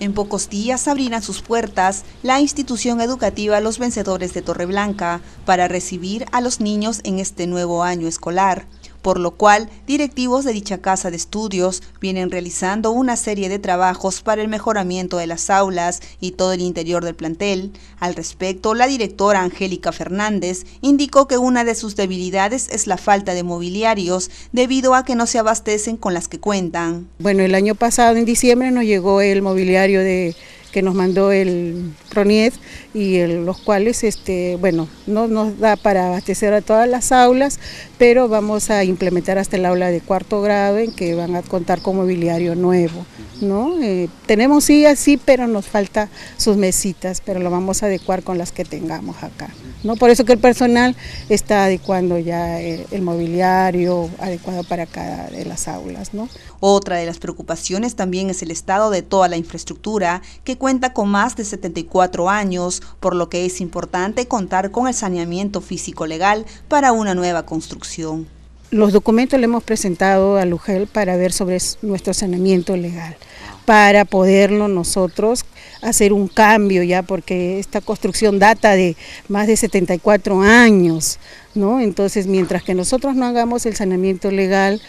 En pocos días abrirán sus puertas la institución educativa Los Vencedores de Torreblanca para recibir a los niños en este nuevo año escolar por lo cual directivos de dicha casa de estudios vienen realizando una serie de trabajos para el mejoramiento de las aulas y todo el interior del plantel. Al respecto, la directora Angélica Fernández indicó que una de sus debilidades es la falta de mobiliarios debido a que no se abastecen con las que cuentan. Bueno, el año pasado en diciembre nos llegó el mobiliario de que nos mandó el PRONIET y los cuales, este, bueno, no nos da para abastecer a todas las aulas, pero vamos a implementar hasta el aula de cuarto grado en que van a contar con mobiliario nuevo, ¿no? Eh, tenemos sillas, sí, pero nos falta sus mesitas, pero lo vamos a adecuar con las que tengamos acá, ¿no? Por eso que el personal está adecuando ya el, eh, el mobiliario adecuado para cada de las aulas, ¿no? Otra de las preocupaciones también es el estado de toda la infraestructura que cuenta con más de 74 años, por lo que es importante contar con el saneamiento físico legal para una nueva construcción. Los documentos le hemos presentado a Lujel para ver sobre nuestro saneamiento legal, para poderlo nosotros hacer un cambio ya, porque esta construcción data de más de 74 años, ¿no? Entonces, mientras que nosotros no hagamos el saneamiento legal,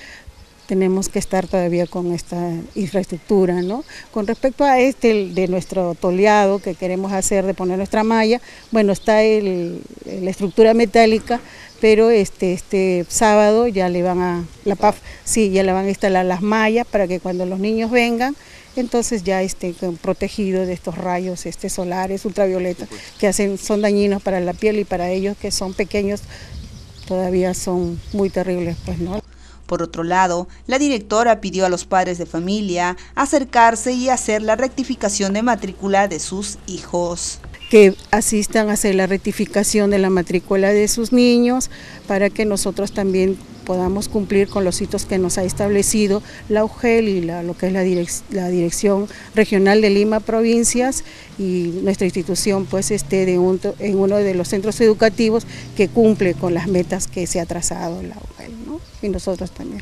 tenemos que estar todavía con esta infraestructura. ¿no? Con respecto a este de nuestro toleado que queremos hacer de poner nuestra malla, bueno, está la estructura metálica, pero este, este sábado ya le van a, la PAF, sí, ya le van a instalar las mallas para que cuando los niños vengan, entonces ya estén protegidos de estos rayos este, solares ultravioletas pues. que hacen, son dañinos para la piel y para ellos que son pequeños todavía son muy terribles, pues, ¿no? Por otro lado, la directora pidió a los padres de familia acercarse y hacer la rectificación de matrícula de sus hijos que asistan a hacer la rectificación de la matrícula de sus niños para que nosotros también podamos cumplir con los hitos que nos ha establecido la UGEL y lo que es la, Dirección Regional de Lima Provincias y nuestra institución pues esté de en uno de los centros educativos que cumple con las metas que se ha trazado la UGEL y nosotros también.